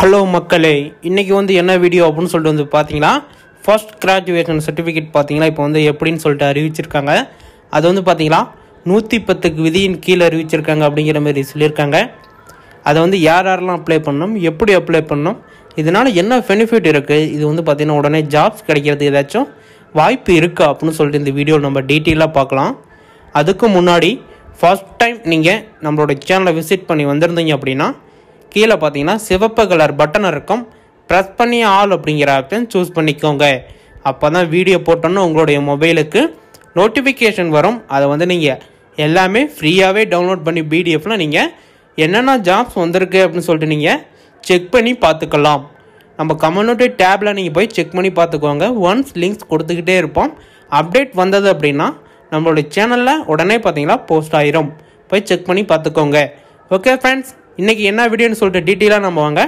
hello மக்களே இன்றைக்கி வந்து என்ன வீடியோ அப்படின்னு சொல்லிட்டு வந்து பார்த்தீங்கன்னா ஃபர்ஸ்ட் கிராஜுவேஷன் சர்டிஃபிகேட் பார்த்தீங்கன்னா இப்போ வந்து எப்படின்னு சொல்லிட்டு அறிவிச்சிருக்காங்க அது வந்து பார்த்தீங்கன்னா நூற்றி பத்துக்கு விதியின் கீழே அறிவிச்சிருக்காங்க அப்படிங்கிற மாதிரி சொல்லியிருக்காங்க அதை வந்து யார் யாரெல்லாம் அப்ளை பண்ணணும் எப்படி அப்ளை பண்ணணும் இதனால் என்ன பெனிஃபிட் இருக்குது இது வந்து பார்த்திங்கன்னா உடனே ஜாப்ஸ் கிடைக்கிறது ஏதாச்சும் வாய்ப்பு இருக்கா அப்படின்னு சொல்லிட்டு இந்த வீடியோ நம்ம டீட்டெயிலாக பார்க்கலாம் அதுக்கு முன்னாடி ஃபஸ்ட் டைம் நீங்கள் நம்மளோட சேனலை விசிட் பண்ணி வந்திருந்தீங்க அப்படின்னா கீழே பார்த்தீங்கன்னா சிவப்பு கலர் பட்டன் இருக்கும் ப்ரெஸ் பண்ணி ஆல் அப்படிங்கிற ஆப்ஷன் சூஸ் பண்ணிக்கோங்க அப்போ தான் வீடியோ போட்டோன்னு உங்களுடைய மொபைலுக்கு நோட்டிஃபிகேஷன் வரும் அதை வந்து நீங்கள் எல்லாமே ஃப்ரீயாகவே டவுன்லோட் பண்ணி பிடிஎஃப்பில் நீங்கள் என்னென்ன ஜாப்ஸ் வந்திருக்கு அப்படின்னு சொல்லிட்டு நீங்கள் செக் பண்ணி பார்த்துக்கலாம் நம்ம கம்யூனிட்டி டேப்பில் நீங்கள் போய் செக் பண்ணி பார்த்துக்கோங்க ஒன்ஸ் லிங்க்ஸ் கொடுத்துக்கிட்டே இருப்போம் அப்டேட் வந்தது அப்படின்னா நம்மளுடைய சேனலில் உடனே பார்த்தீங்கன்னா போஸ்ட் ஆயிரும் போய் செக் பண்ணி பார்த்துக்கோங்க ஓகே ஃப்ரெண்ட்ஸ் இன்றைக்கி என்ன வீடியோன்னு சொல்லிட்டு டீட்டெயிலாக நம்ம வாங்க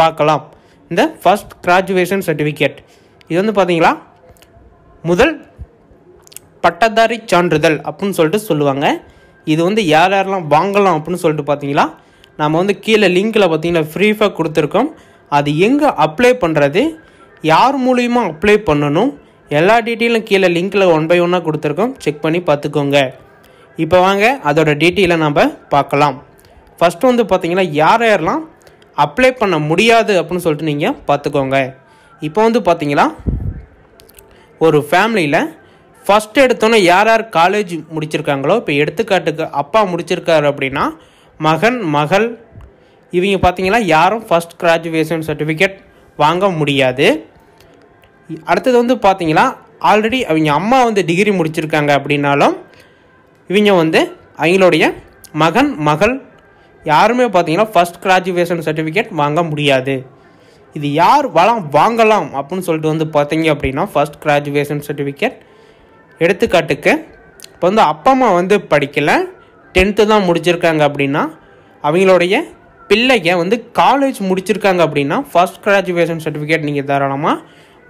பார்க்கலாம் இந்த ஃபஸ்ட் கிராஜுவேஷன் சர்டிஃபிகேட் இது வந்து பார்த்தீங்களா முதல் பட்டதாரி சான்றிதழ் அப்படின்னு சொல்லிட்டு சொல்லுவாங்க இது வந்து யார் யாரெல்லாம் வாங்கலாம் அப்படின்னு சொல்லிட்டு பார்த்தீங்களா நம்ம வந்து கீழே லிங்க்கில் பார்த்தீங்கன்னா ஃப்ரீஃபாக கொடுத்துருக்கோம் அது எங்கே அப்ளை பண்ணுறது யார் மூலியமாக அப்ளை பண்ணணும் எல்லா டீட்டெயிலும் கீழே லிங்க்கில் ஒன் பை ஒன்னாக கொடுத்துருக்கோம் செக் பண்ணி பார்த்துக்கோங்க இப்போ வாங்க அதோட டீட்டெயிலை நம்ம பார்க்கலாம் ஃபஸ்ட்டு வந்து பார்த்தீங்கன்னா யார் யாரெல்லாம் அப்ளை பண்ண முடியாது அப்படின்னு சொல்லிட்டு நீங்கள் பார்த்துக்கோங்க இப்போ வந்து பார்த்தீங்கன்னா ஒரு ஃபேமிலியில் ஃபஸ்ட்டு எடுத்தோன்னே யார் யார் காலேஜ் முடிச்சிருக்காங்களோ இப்போ எடுத்துக்காட்டுக்கு அப்பா முடிச்சிருக்காரு அப்படின்னா மகன் மகள் இவங்க பார்த்தீங்கன்னா யாரும் ஃபஸ்ட் கிராஜுவேஷன் சர்டிஃபிகேட் வாங்க முடியாது அடுத்தது வந்து பார்த்தீங்கன்னா ஆல்ரெடி அவங்க அம்மா வந்து டிகிரி முடிச்சிருக்காங்க அப்படின்னாலும் இவங்க வந்து அவங்களுடைய மகன் மகள் யாருமே பார்த்தீங்கன்னா ஃபஸ்ட் கிராஜுவேஷன் சர்டிஃபிகேட் வாங்க முடியாது இது யார் வளம் வாங்கலாம் அப்படின்னு சொல்லிட்டு வந்து பார்த்தீங்க அப்படின்னா ஃபஸ்ட் கிராஜுவேஷன் சர்டிஃபிகேட் எடுத்துக்காட்டுக்கு இப்போ வந்து அப்பா அம்மா வந்து படிக்கலை டென்த்து தான் முடிச்சிருக்காங்க அப்படின்னா அவங்களுடைய பிள்ளைங்க வந்து காலேஜ் முடிச்சிருக்காங்க அப்படின்னா ஃபஸ்ட் கிராஜுவேஷன் சர்டிஃபிகேட் நீங்கள் தாராளமாக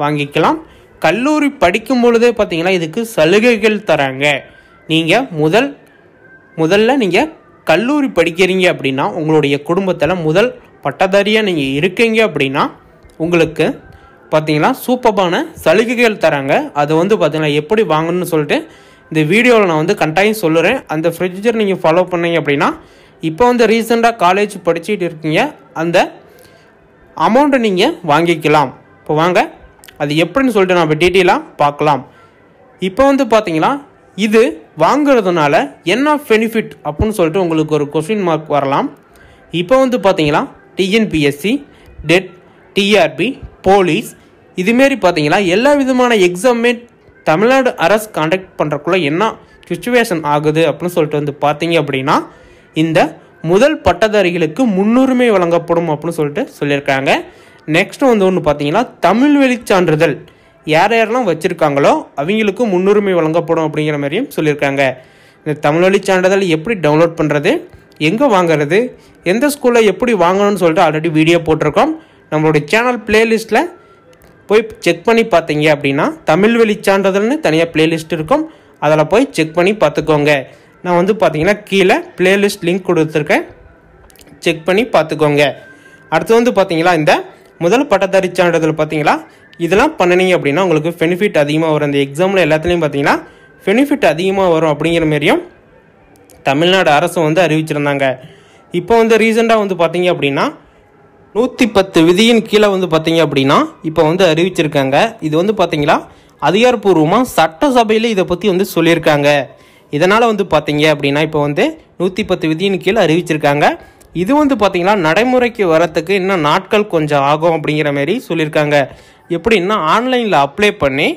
வாங்கிக்கலாம் கல்லூரி படிக்கும் பொழுதே பார்த்தீங்கன்னா இதுக்கு சலுகைகள் தராங்க நீங்கள் முதல் முதல்ல நீங்கள் கல்லூரி படிக்கிறீங்க அப்படின்னா உங்களுடைய குடும்பத்தில் முதல் பட்டதாரியாக நீங்கள் இருக்கீங்க அப்படின்னா உங்களுக்கு பார்த்தீங்கன்னா சூப்பரான சலுகைகள் தராங்க அது வந்து பார்த்தீங்கன்னா எப்படி வாங்கணும்னு சொல்லிட்டு இந்த வீடியோவில் நான் வந்து கண்டாயம் சொல்லுறேன் அந்த ஃப்ரிட்ஜர் நீங்கள் ஃபாலோ பண்ணீங்க அப்படின்னா இப்போ வந்து ரீசெண்டாக காலேஜ் படிச்சுட்டு இருக்கீங்க அந்த அமௌண்ட்டை நீங்கள் வாங்கிக்கலாம் இப்போ வாங்க அது எப்படின்னு சொல்லிட்டு நம்ம டீட்டெயிலாக பார்க்கலாம் இப்போ வந்து பார்த்தீங்கன்னா இது வாங்குறதுனால என்ன பெனிஃபிட் அப்படின்னு சொல்லிட்டு உங்களுக்கு ஒரு கொஸ்டின் மார்க் வரலாம் இப்போ வந்து பார்த்தீங்களா டிஎன்பிஎஸ்சி டெட் டிஆர்பி போலீஸ் இதுமாரி பார்த்தீங்களா எல்லா விதமான எக்ஸாமுமே தமிழ்நாடு அரசு கண்டக்ட் பண்ணுறக்குள்ள என்ன சுச்சுவேஷன் ஆகுது அப்படின்னு சொல்லிட்டு வந்து பார்த்தீங்க அப்படின்னா இந்த முதல் பட்டதாரிகளுக்கு முன்னுரிமை வழங்கப்படும் அப்படின்னு சொல்லிட்டு சொல்லியிருக்காங்க நெக்ஸ்ட் வந்து ஒன்று பார்த்தீங்கன்னா தமிழ் வெளிச்சான்றிதழ் யார் யாரெல்லாம் வச்சுருக்காங்களோ அவங்களுக்கு முன்னுரிமை வழங்கப்படும் அப்படிங்கிற மாதிரியும் சொல்லியிருக்காங்க இந்த தமிழ்வழி சான்றிதழ் எப்படி டவுன்லோட் பண்ணுறது எங்கே வாங்குறது எந்த ஸ்கூலில் எப்படி வாங்கணும்னு சொல்லிட்டு ஆல்ரெடி வீடியோ போட்டிருக்கோம் நம்மளுடைய சேனல் பிளேலிஸ்ட்டில் போய் செக் பண்ணி பார்த்தீங்க அப்படின்னா தமிழ் வழி சான்றிதழ்னு தனியாக பிளேலிஸ்ட் இருக்கும் அதில் போய் செக் பண்ணி பார்த்துக்கோங்க நான் வந்து பார்த்தீங்கன்னா கீழே பிளேலிஸ்ட் லிங்க் கொடுத்துருக்கேன் செக் பண்ணி பார்த்துக்கோங்க அடுத்து வந்து பார்த்தீங்களா இந்த முதல் பட்டதாரி சான்றிதழ் பார்த்தீங்களா இதெல்லாம் பண்ணினீங்க அப்படின்னா உங்களுக்கு பெனிஃபிட் அதிகமாக வரும் இந்த எக்ஸாமில் எல்லாத்துலேயும் பார்த்தீங்கன்னா பெனிஃபிட் அதிகமாக வரும் அப்படிங்கிற மாதிரியும் தமிழ்நாடு அரசு வந்து அறிவிச்சிருந்தாங்க இப்போ வந்து ரீசெண்டாக வந்து பார்த்தீங்க அப்படின்னா நூற்றி பத்து விதியின் கீழே வந்து பார்த்தீங்க அப்படின்னா இப்போ வந்து அறிவிச்சிருக்காங்க இது வந்து பார்த்தீங்களா அதிகாரப்பூர்வமாக சட்டசபையில் இதை பற்றி வந்து சொல்லியிருக்காங்க இதனால் வந்து பார்த்தீங்க அப்படின்னா இப்போ வந்து நூற்றி பத்து விதியின் கீழே அறிவிச்சிருக்காங்க இது வந்து பார்த்தீங்கன்னா நடைமுறைக்கு வரத்துக்கு இன்னும் நாட்கள் கொஞ்சம் ஆகும் அப்படிங்கிற மாதிரி சொல்லியிருக்காங்க எப்படின்னா ஆன்லைனில் அப்ளை பண்ணி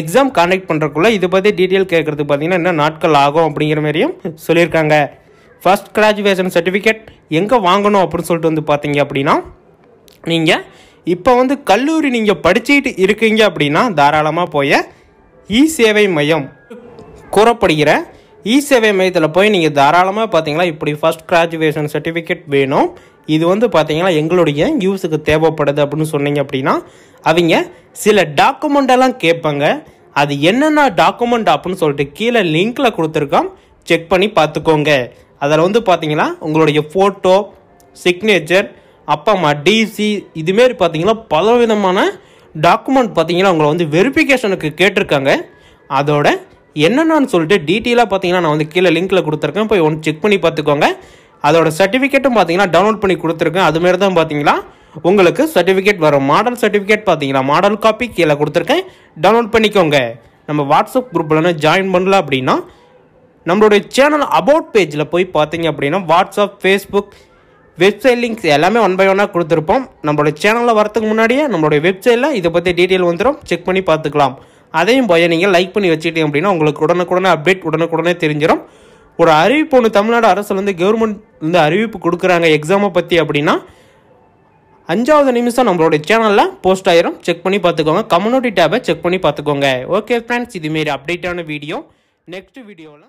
எக்ஸாம் கண்டக்ட் பண்ணுறக்குள்ளே இதை பற்றி டீட்டெயில் கேட்குறதுக்கு பார்த்தீங்கன்னா என்ன நாட்கள் ஆகும் அப்படிங்கிற மாதிரியும் சொல்லியிருக்காங்க ஃபஸ்ட் கிராஜுவேஷன் சர்டிஃபிகேட் எங்கே வாங்கணும் அப்படின்னு சொல்லிட்டு வந்து பார்த்தீங்க அப்படின்னா நீங்கள் இப்போ வந்து கல்லூரி நீங்கள் படிச்சுக்கிட்டு இருக்கீங்க அப்படின்னா தாராளமாக போய் இ சேவை மையம் கூறப்படுகிற இ e சேவை மையத்தில் போய் நீங்கள் தாராளமாக பார்த்தீங்கன்னா இப்படி ஃபஸ்ட் கிராஜுவேஷன் சர்டிஃபிகேட் வேணும் இது வந்து பார்த்தீங்கன்னா எங்களுடைய யூஸுக்கு தேவைப்படுது அப்படின்னு சொன்னீங்க அப்படின்னா அவங்க சில டாக்குமெண்ட்டெல்லாம் கேட்பாங்க அது என்னென்ன டாக்குமெண்ட் அப்படின்னு சொல்லிட்டு கீழே லிங்க்கில் கொடுத்துருக்கோம் செக் பண்ணி பார்த்துக்கோங்க அதில் வந்து பார்த்தீங்கன்னா உங்களுடைய ஃபோட்டோ சிக்னேச்சர் அப்பா அம்மா டிசி இதுமாரி பார்த்தீங்கன்னா பல விதமான டாக்குமெண்ட் பார்த்தீங்கன்னா உங்களை வந்து வெரிஃபிகேஷனுக்கு கேட்டிருக்காங்க அதோட என்னென்னு சொல்லிட்டு டீட்டெயிலாக பார்த்தீங்கன்னா நான் வந்து கீழே லிங்க்கில் கொடுத்துருக்கேன் போய் ஒன்று செக் பண்ணி பார்த்துக்கோங்க அதோட சர்டிஃபிகேட்டும் பார்த்தீங்கன்னா டவுன்லோட் பண்ணி கொடுத்துருக்கேன் அதுமாரி தான் பார்த்தீங்கன்னா உங்களுக்கு சர்டிஃபிகேட் வரும் மாடல் சர்டிஃபிகேட் பார்த்தீங்கன்னா மாடல் காப்பி கீழே கொடுத்துருக்கேன் டவுன்லோட் பண்ணிக்கோங்க நம்ம வாட்ஸ்அப் குரூப்பில் ஜாயின் பண்ணல அப்படின்னா நம்மளுடைய சேனல் அபவுட் பேஜில் போய் பார்த்தீங்க அப்படின்னா வாட்ஸ்அப் ஃபேஸ்புக் வெப்சைட் லிங்க்ஸ் எல்லாமே ஒன் பை ஒன்னாக கொடுத்துருப்போம் நம்மளோட சேனலில் வரத்துக்கு முன்னாடியே நம்மளுடைய வெப்சைட்டில் இதை பற்றி டீட்டெயில் வந்துடும் செக் பண்ணி பார்த்துக்கலாம் அதையும் போய் நீங்கள் லைக் பண்ணி வச்சுக்கிட்டீங்க அப்படின்னா உங்களுக்கு உடனுக்குடனே அப்டேட் உடனுக்குடனே தெரிஞ்சிடும் ஒரு அறிவிப்பு ஒன்று தமிழ்நாடு வந்து கவர்மெண்ட் வந்து அறிவிப்பு கொடுக்குறாங்க எக்ஸாமை பற்றி அப்படின்னா அஞ்சாவது நிமிஷம் நம்மளுடைய சேனலில் போஸ்ட் ஆயிரும் செக் பண்ணி பார்த்துக்கோங்க கம்யூனிட்டி டேபை செக் பண்ணி பார்த்துக்கோங்க ஓகே ஃப்ரெண்ட்ஸ் இதுமாரி அப்டேட்டான வீடியோ நெக்ஸ்ட் வீடியோவில்